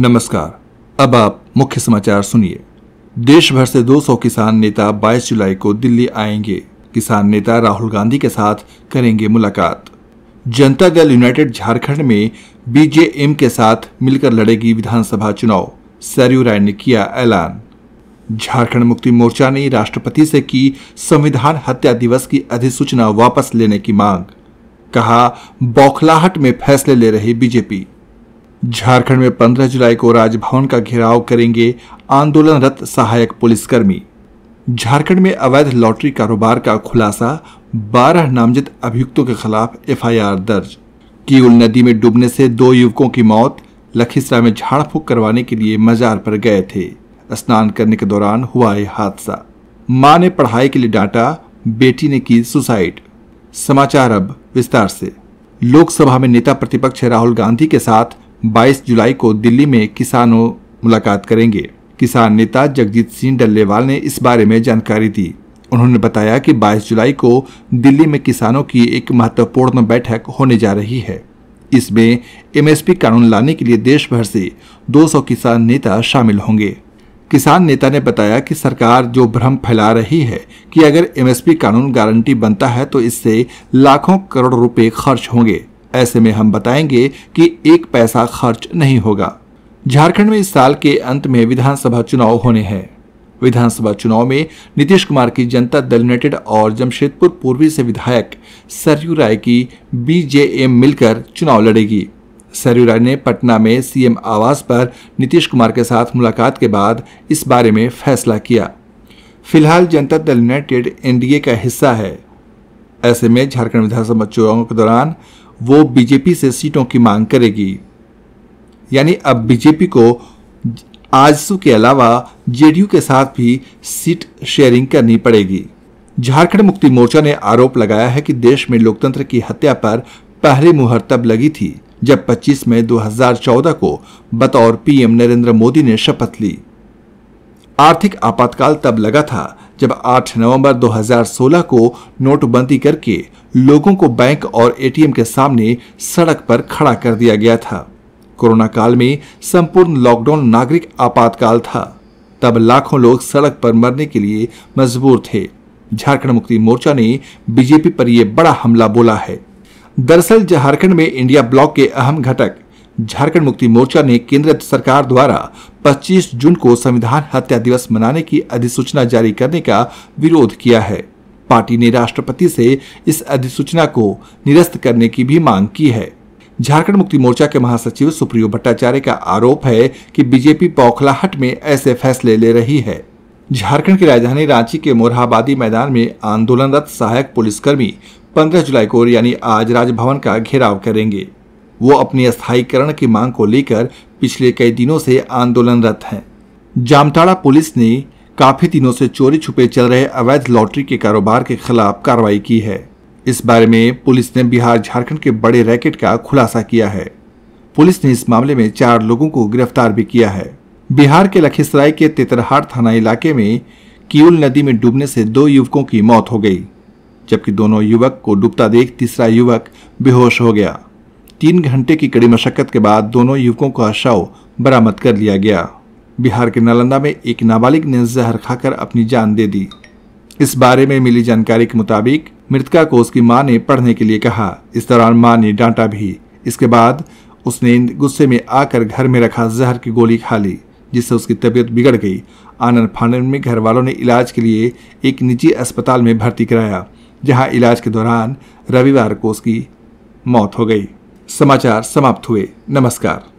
नमस्कार अब आप मुख्य समाचार सुनिए देश भर से 200 किसान नेता 22 जुलाई को दिल्ली आएंगे किसान नेता राहुल गांधी के साथ करेंगे मुलाकात जनता दल यूनाइटेड झारखंड में बीजेएम के साथ मिलकर लड़ेगी विधानसभा चुनाव सरयू राय ने किया ऐलान झारखंड मुक्ति मोर्चा ने राष्ट्रपति से की संविधान हत्या दिवस की अधिसूचना वापस लेने की मांग कहा बौखलाहट में फैसले ले रही बीजेपी झारखंड में 15 जुलाई को राजभवन का घेराव करेंगे आंदोलनरत सहायक पुलिसकर्मी झारखंड में अवैध लॉटरी कारोबार का खुलासा 12 नामजद अभियुक्तों के खिलाफ एफआईआर दर्ज कीउल नदी में डूबने से दो युवकों की मौत लखीसराय में झाड़ करवाने के लिए मजार पर गए थे स्नान करने के दौरान हुआ यह हादसा माँ ने पढ़ाई के लिए डांटा बेटी ने की सुसाइड समाचार अब विस्तार से लोकसभा में नेता प्रतिपक्ष राहुल गांधी के साथ 22 जुलाई को दिल्ली में किसानों मुलाकात करेंगे किसान नेता जगजीत सिंह डल्लेवाल ने इस बारे में जानकारी दी उन्होंने बताया कि 22 जुलाई को दिल्ली में किसानों की एक महत्वपूर्ण बैठक होने जा रही है इसमें एमएसपी कानून लाने के लिए देश भर से 200 किसान नेता शामिल होंगे किसान नेता ने बताया कि सरकार जो भ्रम फैला रही है कि अगर एमएसपी कानून गारंटी बनता है तो इससे लाखों करोड़ रुपए खर्च होंगे ऐसे में हम बताएंगे कि एक पैसा खर्च नहीं होगा झारखंड में इस साल के अंत में विधानसभा चुनाव होने हैं विधानसभा चुनाव में नीतीश कुमार की जनता दल यूनाइटेड और जमशेदपुर पूर्वी से विधायक सरयू राय की बीजेएम मिलकर चुनाव लड़ेगी सरयू राय ने पटना में सीएम आवास पर नीतीश कुमार के साथ मुलाकात के बाद इस बारे में फैसला किया फिलहाल जनता दल यूनाइटेड एनडीए का हिस्सा है ऐसे में झारखंड विधानसभा चुनाव के दौरान वो बीजेपी से सीटों की मांग करेगी यानी अब बीजेपी को आजसू के अलावा जेडीयू के साथ भी सीट शेयरिंग करनी पड़ेगी झारखंड मुक्ति मोर्चा ने आरोप लगाया है कि देश में लोकतंत्र की हत्या पर पहली मुहर तब लगी थी जब 25 मई 2014 को बतौर पीएम नरेंद्र मोदी ने शपथ ली आर्थिक आपातकाल तब लगा था जब 8 नवंबर 2016 को नोटबंदी करके लोगों को बैंक और एटीएम के सामने सड़क पर खड़ा कर दिया गया था कोरोना काल में संपूर्ण लॉकडाउन नागरिक आपातकाल था तब लाखों लोग सड़क पर मरने के लिए मजबूर थे झारखंड मुक्ति मोर्चा ने बीजेपी पर यह बड़ा हमला बोला है दरअसल झारखंड में इंडिया ब्लॉक के अहम घटक झारखंड मुक्ति मोर्चा ने केंद्र सरकार द्वारा 25 जून को संविधान हत्या दिवस मनाने की अधिसूचना जारी करने का विरोध किया है पार्टी ने राष्ट्रपति से इस अधिसूचना को निरस्त करने की भी मांग की है झारखंड मुक्ति मोर्चा के महासचिव सुप्रियो भट्टाचार्य का आरोप है कि बीजेपी पौखलाहट में ऐसे फैसले ले रही है झारखंड की राजधानी रांची के मोरहाबादी मैदान में आंदोलनरत सहायक पुलिसकर्मी 15 जुलाई को यानी आज राजभवन का घेराव करेंगे वो अपने स्थायीकरण की मांग को लेकर पिछले कई दिनों से आंदोलनरत हैं जामताड़ा पुलिस ने काफी दिनों से चोरी छुपे चल रहे अवैध लॉटरी के कारोबार के खिलाफ कार्रवाई की है इस बारे में पुलिस ने बिहार झारखंड के बड़े रैकेट का खुलासा किया है पुलिस ने इस मामले में चार लोगों को गिरफ्तार भी किया है बिहार के लखीसराय के तेतरहाट थाना इलाके में कीउल नदी में डूबने से दो युवकों की मौत हो गई जबकि दोनों युवक को डूबता देख तीसरा युवक बेहोश हो गया तीन घंटे की कड़ी मशक्कत के बाद दोनों युवकों का शव बरामद कर लिया गया बिहार के नालंदा में एक नाबालिग ने जहर खाकर अपनी जान दे दी इस बारे में मिली जानकारी के मुताबिक मृतका को उसकी मां ने पढ़ने के लिए कहा इस दौरान मां ने डांटा भी इसके बाद उसने गुस्से में आकर घर में रखा जहर की गोली खा ली जिससे उसकी तबीयत बिगड़ गई आनंद फानंद में घर वालों ने इलाज के लिए एक निजी अस्पताल में भर्ती कराया जहां इलाज के दौरान रविवार को उसकी मौत हो गई समाचार समाप्त हुए नमस्कार